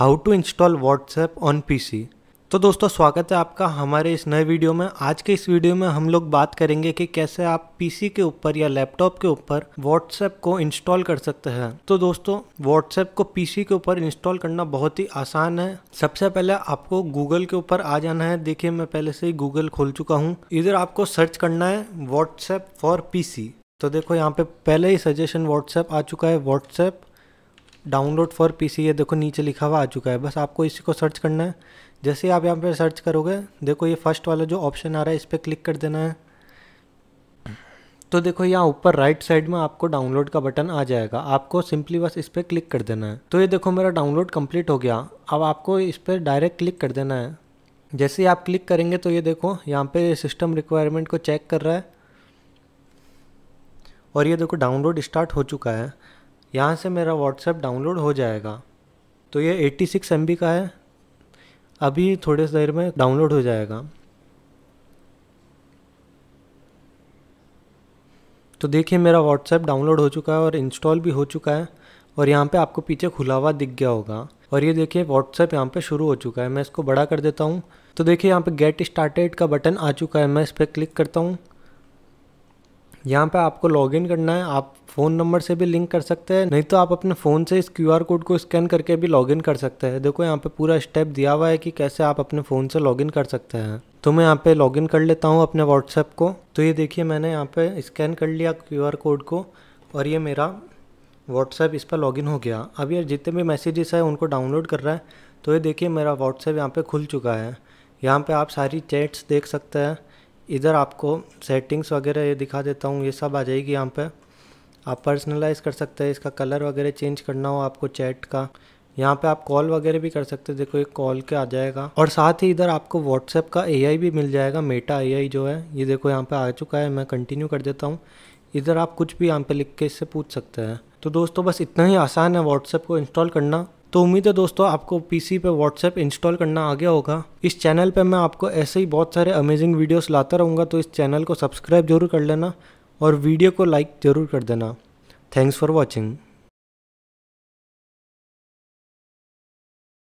how to install WhatsApp on P तो दोस्तों स्वागत है आपका हमारे इस नए वीडियो में आज के इस वीडियो में हम लोग बात करेंगे कि कैसे आप पीसी के ऊपर या लैपटॉप के ऊपर व्हाट्सएप को इंस्टॉल कर सकते हैं तो दोस्तों व्हाट्सएप को पीसी के ऊपर इंस्टॉल करना बहुत ही आसान है सबसे पहले आपको गूगल के ऊपर आ जाना है देखिए मैं पहले से ही गूगल खोल चुका हूँ इधर आपको सर्च करना है व्हाट्सएप फॉर पी तो देखो यहाँ पे पहले ही सजेशन व्हाट्सएप आ चुका है व्हाट्सएप डाउनलोड फॉर पीसी ये देखो नीचे लिखा हुआ आ चुका है बस आपको इसी को सर्च करना है जैसे ही आप यहाँ पर सर्च करोगे देखो ये फर्स्ट वाला जो ऑप्शन आ रहा है इस पर क्लिक कर देना है तो देखो यहाँ ऊपर राइट साइड में आपको डाउनलोड का बटन आ जाएगा आपको सिंपली बस इस पर क्लिक कर देना है तो ये देखो मेरा डाउनलोड कंप्लीट हो गया अब आपको इस पर डायरेक्ट क्लिक कर देना है जैसे ही आप क्लिक करेंगे तो ये देखो यहाँ पे सिस्टम रिक्वायरमेंट को चेक कर रहा है और ये देखो डाउनलोड स्टार्ट हो चुका है यहाँ से मेरा व्हाट्सएप डाउनलोड हो जाएगा तो ये 86 सिक्स का है अभी थोड़े से देर में डाउनलोड हो जाएगा तो देखिए मेरा व्हाट्सएप डाउनलोड हो चुका है और इंस्टॉल भी हो चुका है और यहाँ पे आपको पीछे खुला हुआ दिख गया होगा और ये देखिए व्हाट्सएप यहाँ पे शुरू हो चुका है मैं इसको बड़ा कर देता हूँ तो देखिए यहाँ पे गेट स्टार्टेड का बटन आ चुका है मैं इस पर क्लिक करता हूँ यहाँ पे आपको लॉगिन करना है आप फ़ोन नंबर से भी लिंक कर सकते हैं नहीं तो आप अपने फ़ोन से इस क्यू आर कोड को स्कैन करके भी इन कर सकते हैं देखो यहाँ पे पूरा स्टेप दिया हुआ है कि कैसे आप अपने फ़ोन से लॉगिन कर सकते हैं तो मैं यहाँ पे इन कर लेता हूँ अपने व्हाट्सएप को तो ये देखिए मैंने यहाँ पे स्कैन कर लिया क्यू आर कोड को और ये मेरा व्हाट्सएप इस पर लॉगिन हो गया अब ये जितने भी मैसेजेस हैं उनको डाउनलोड कर रहा है तो ये देखिए मेरा व्हाट्सएप यहाँ पर खुल चुका है यहाँ पर आप सारी चैट्स देख सकते हैं इधर आपको सेटिंग्स वगैरह ये दिखा देता हूँ ये सब आ जाएगी यहाँ पे आप पर्सनलाइज़ कर सकते हैं इसका कलर वगैरह चेंज करना हो आपको चैट का यहाँ पे आप कॉल वगैरह भी कर सकते हैं देखो ये कॉल के आ जाएगा और साथ ही इधर आपको व्हाट्सएप का ए भी मिल जाएगा मेटा ए जो है ये देखो यहाँ पर आ चुका है मैं कंटिन्यू कर देता हूँ इधर आप कुछ भी यहाँ पर लिख के इससे पूछ सकते हैं तो दोस्तों बस इतना ही आसान है व्हाट्सएप को इंस्टॉल करना तो उम्मीद है दोस्तों आपको पीसी पे व्हाट्सएप इंस्टॉल करना आ गया होगा इस चैनल पे मैं आपको ऐसे ही बहुत सारे अमेजिंग वीडियोस लाता रहूँगा तो इस चैनल को सब्सक्राइब जरूर कर लेना और वीडियो को लाइक ज़रूर कर देना थैंक्स फॉर वॉचिंग